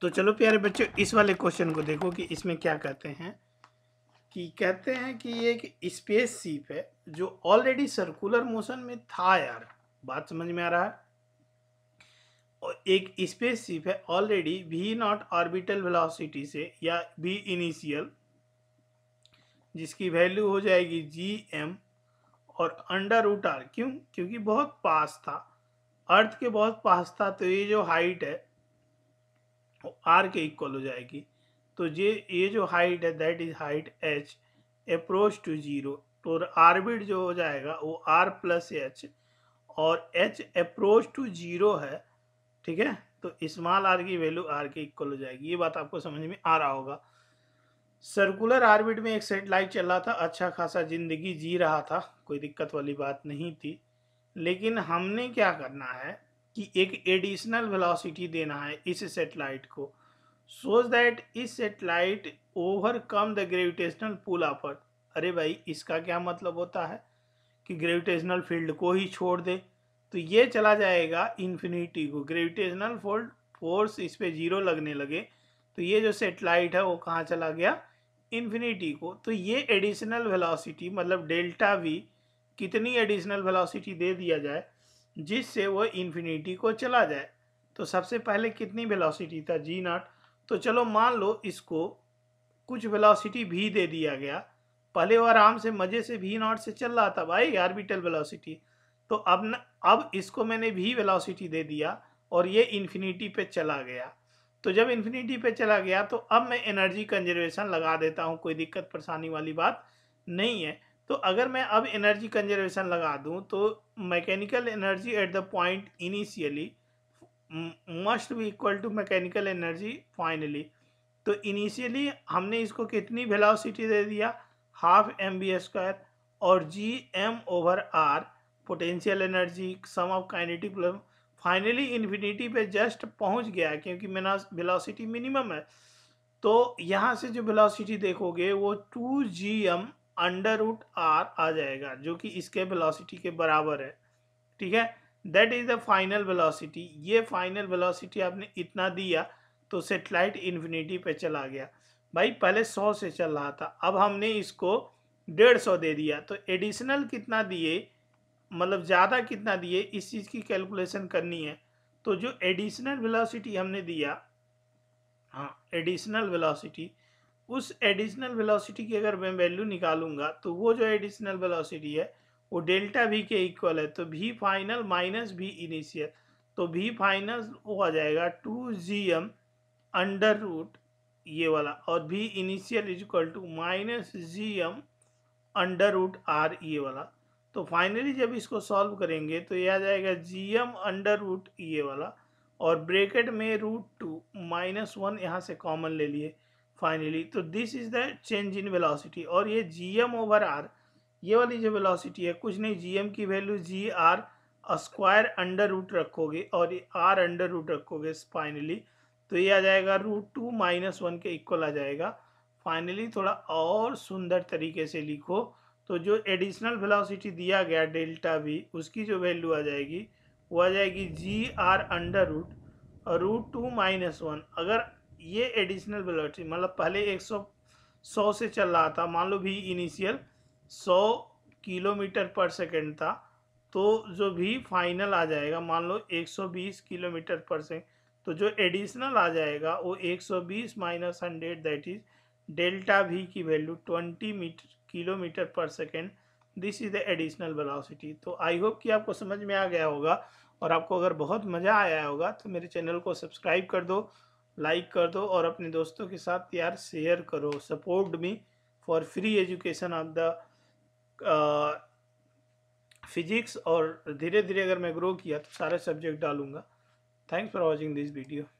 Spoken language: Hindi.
तो चलो प्यारे बच्चों इस वाले क्वेश्चन को देखो कि इसमें क्या कहते हैं कि कहते हैं कि ये एक स्पेस शिप है जो ऑलरेडी सर्कुलर मोशन में था यार बात समझ में आ रहा है और एक स्पेस शिप है already V naught orbital velocity से या वी इनिशियल जिसकी वैल्यू हो जाएगी जी एम और अंडर रूट आर क्यों क्योंकि बहुत पास था अर्थ के बहुत पास था तो ये जो हाइट है आर के इक्वल हो जाएगी तो ये ये जो हाइट है that is height h approach to zero और आर्बिट जो हो जाएगा वो आर प्लस एच और एच अप्रोच टू जीरो है ठीक है तो स्मॉल आर की वैल्यू आर के इक्वल हो जाएगी ये बात आपको समझ में आ रहा होगा सर्कुलर आर्बिट में एक सेटेलाइट चल रहा था अच्छा खासा ज़िंदगी जी रहा था कोई दिक्कत वाली बात नहीं थी लेकिन हमने क्या करना है कि एक एडिशनल वेलोसिटी देना है इस सेटेलाइट को सो दैट इस satellite overcome the gravitational pull ऑफर अरे भाई इसका क्या मतलब होता है कि ग्रेविटेशनल फील्ड को ही छोड़ दे तो ये चला जाएगा इन्फिनिटी को ग्रेविटेशनल फोल्ड फोर्स इस पर जीरो लगने लगे तो ये जो सेटेलाइट है वो कहाँ चला गया इन्फिनिटी को तो ये एडिशनल वेलोसिटी मतलब डेल्टा वी कितनी एडिशनल वेलोसिटी दे दिया जाए जिससे वो इन्फिनिटी को चला जाए तो सबसे पहले कितनी वेलोसिटी था जी नॉट तो चलो मान लो इसको कुछ वेलोसिटी भी दे दिया गया पहले वो आराम से मज़े से भी नॉट से चल रहा था भाई आर्बिटल वेलोसिटी तो अब न अब इसको मैंने भी वेलोसिटी दे दिया और ये इन्फिनिटी पे चला गया तो जब इन्फिनिटी पे चला गया तो अब मैं एनर्जी कंजर्वेशन लगा देता हूँ कोई दिक्कत परेशानी वाली बात नहीं है तो अगर मैं अब एनर्जी कंजर्वेशन लगा दूं तो mechanical energy at the point initially must be equal to mechanical energy finally तो इनिशियली हमने इसको कितनी वेलोसिटी दे दिया हाफ एम बी स्क्वायर और G M over r potential energy sum of kinetic finally infinity पे जस्ट पहुंच गया क्योंकि मेरा वेलोसिटी मिनिमम है तो यहाँ से जो वेलोसिटी देखोगे वो two G M under root r आ जाएगा जो कि इसके वेलोसिटी के बराबर है ठीक है that is the final velocity ये फाइनल वेलोसिटी आपने इतना दिया तो सेटेलाइट इन्फिनिटी पे चला गया भाई पहले सौ से चल रहा था अब हमने इसको डेढ़ सौ दे दिया तो एडिशनल कितना दिए मतलब ज़्यादा कितना दिए इस चीज़ की कैलकुलेशन करनी है तो जो एडिशनल वेलोसिटी हमने दिया हाँ एडिशनल वेलोसिटी उस एडिशनल वेलोसिटी की अगर मैं वैल्यू निकालूंगा तो वो जो एडिशनल वेलोसिटी है वो डेल्टा वी के इक्वल है तो भी फाइनल माइनस भी इनिशियल तो भी फाइनल वो आ जाएगा two G M under root ये वाला और भी initial is equal to minus G M under root r ये वाला तो फाइनली जब इसको सॉल्व करेंगे तो ये आ जाएगा जी एम अंडर रूट ये वाला और ब्रेकेट में रूट टू माइनस वन यहाँ से कॉमन ले लिए फाइनली तो this is the change in velocity और ये जी एम ओवर आर ये वाली जो वेलोसिटी है कुछ नहीं जी एम की value G r square under root रखोगे और ये आर अंडर रूट रखोगे फाइनली तो ये आ जाएगा रूट टू माइनस वन के इक्वल आ जाएगा फाइनली थोड़ा और सुंदर तरीके से लिखो तो जो एडिशनल वेलोसिटी दिया गया डेल्टा भी उसकी जो वैल्यू आ जाएगी वो आ जाएगी G r under root root two minus one अगर ये एडिशनल वेलोसिटी मतलब पहले 100 100 से चल रहा था मान लो भी इनिशियल 100 किलोमीटर पर सेकेंड था तो जो भी फाइनल आ जाएगा मान लो 120 किलोमीटर पर सेकेंड तो जो एडिशनल आ जाएगा वो 120 minus hundred that is delta v की value 20 metre kilometre per second this is the additional velocity तो आई होप कि आपको समझ में आ गया होगा और आपको अगर बहुत मज़ा आया होगा तो मेरे चैनल को सब्सक्राइब कर दो लाइक कर दो और अपने दोस्तों के साथ यार शेयर करो support me for free education of the physics और धीरे धीरे अगर मैं ग्रो किया तो सारे सब्जेक्ट डालूंगा thanks for watching this video